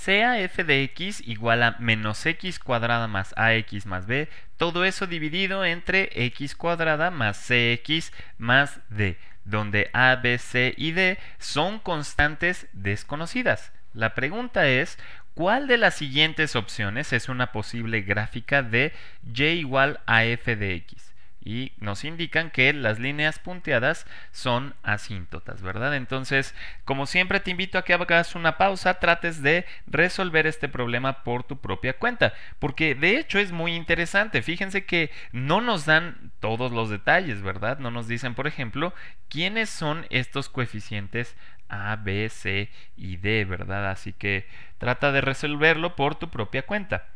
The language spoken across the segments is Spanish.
sea f de x igual a menos x cuadrada más ax más b, todo eso dividido entre x cuadrada más cx más d, donde a, b, c y d son constantes desconocidas. La pregunta es, ¿cuál de las siguientes opciones es una posible gráfica de y igual a f de x? y nos indican que las líneas punteadas son asíntotas, ¿verdad? Entonces, como siempre te invito a que hagas una pausa, trates de resolver este problema por tu propia cuenta, porque de hecho es muy interesante. Fíjense que no nos dan todos los detalles, ¿verdad? No nos dicen, por ejemplo, quiénes son estos coeficientes a, B, C y D, ¿verdad? Así que trata de resolverlo por tu propia cuenta.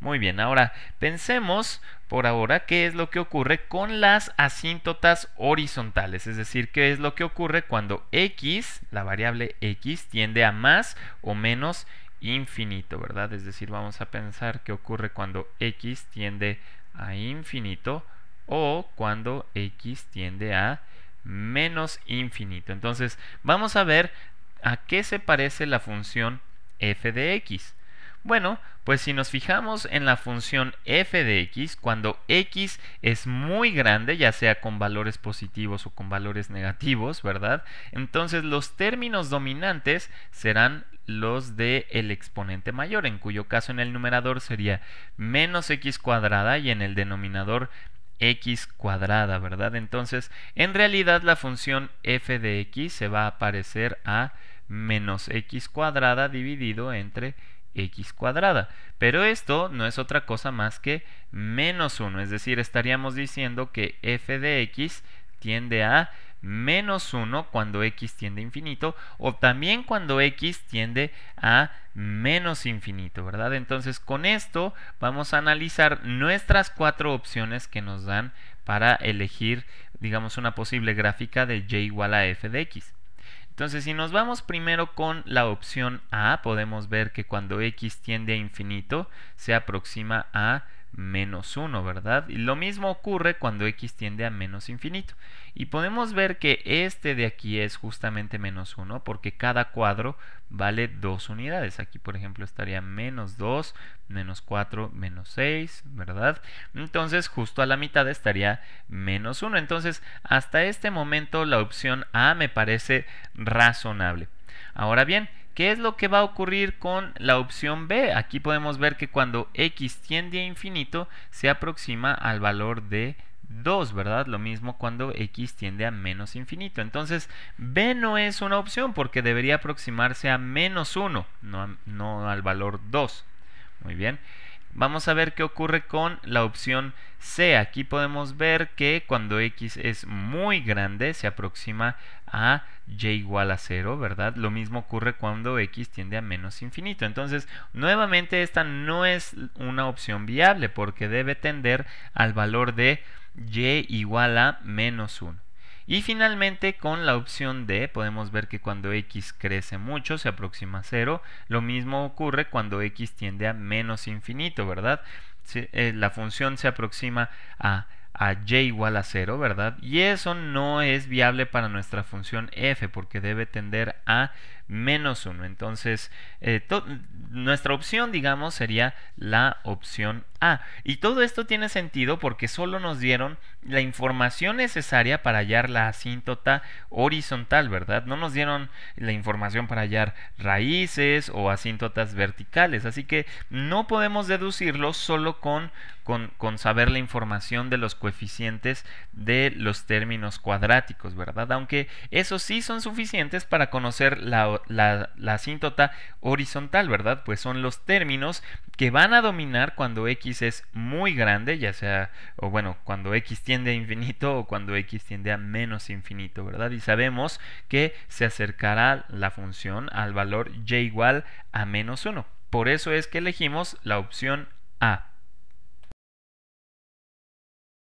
Muy bien, ahora pensemos por ahora qué es lo que ocurre con las asíntotas horizontales, es decir, qué es lo que ocurre cuando x, la variable x, tiende a más o menos infinito, ¿verdad? Es decir, vamos a pensar qué ocurre cuando x tiende a infinito o cuando x tiende a menos infinito. Entonces, vamos a ver a qué se parece la función f de x. Bueno, pues si nos fijamos en la función f de x, cuando x es muy grande, ya sea con valores positivos o con valores negativos, ¿verdad? Entonces los términos dominantes serán los de el exponente mayor, en cuyo caso en el numerador sería menos x cuadrada y en el denominador x cuadrada, ¿verdad? Entonces, en realidad la función f de x se va a parecer a menos x cuadrada dividido entre x cuadrada. Pero esto no es otra cosa más que menos 1, es decir, estaríamos diciendo que f de x tiende a menos 1 cuando x tiende a infinito o también cuando x tiende a menos infinito, ¿verdad? Entonces con esto vamos a analizar nuestras cuatro opciones que nos dan para elegir, digamos, una posible gráfica de y igual a f de x. Entonces, si nos vamos primero con la opción A, podemos ver que cuando x tiende a infinito, se aproxima a menos 1, ¿verdad? Y lo mismo ocurre cuando x tiende a menos infinito. Y podemos ver que este de aquí es justamente menos 1 porque cada cuadro vale 2 unidades. Aquí, por ejemplo, estaría menos 2, menos 4, menos 6, ¿verdad? Entonces, justo a la mitad estaría menos 1. Entonces, hasta este momento la opción A me parece razonable. Ahora bien, ¿Qué es lo que va a ocurrir con la opción B? Aquí podemos ver que cuando x tiende a infinito se aproxima al valor de 2, ¿verdad? Lo mismo cuando x tiende a menos infinito. Entonces, b no es una opción porque debería aproximarse a menos 1, no, al valor 2. Muy bien. Vamos a ver qué ocurre con la opción C. Aquí podemos ver que cuando X es muy grande se aproxima a Y igual a 0, ¿verdad? Lo mismo ocurre cuando X tiende a menos infinito. Entonces, nuevamente esta no es una opción viable porque debe tender al valor de Y igual a menos 1. Y finalmente con la opción D podemos ver que cuando x crece mucho se aproxima a 0. Lo mismo ocurre cuando x tiende a menos infinito, ¿verdad? Eh, la función se aproxima a y igual a 0, ¿verdad? Y eso no es viable para nuestra función f porque debe tender a menos 1. Entonces, eh, nuestra opción, digamos, sería la opción A. Y todo esto tiene sentido porque solo nos dieron la información necesaria para hallar la asíntota horizontal, ¿verdad? No nos dieron la información para hallar raíces o asíntotas verticales. Así que no podemos deducirlo solo con, con, con saber la información de los coeficientes de los términos cuadráticos, ¿verdad? Aunque eso sí son suficientes para conocer la, la, asíntota horizontal, ¿verdad? Pues son los términos que van a dominar cuando x es muy grande, ya sea, o bueno, cuando x tiende a infinito o cuando x tiende a menos infinito, ¿verdad? Y sabemos que se acercará la función al valor y igual a menos 1. Por eso es que elegimos la opción A.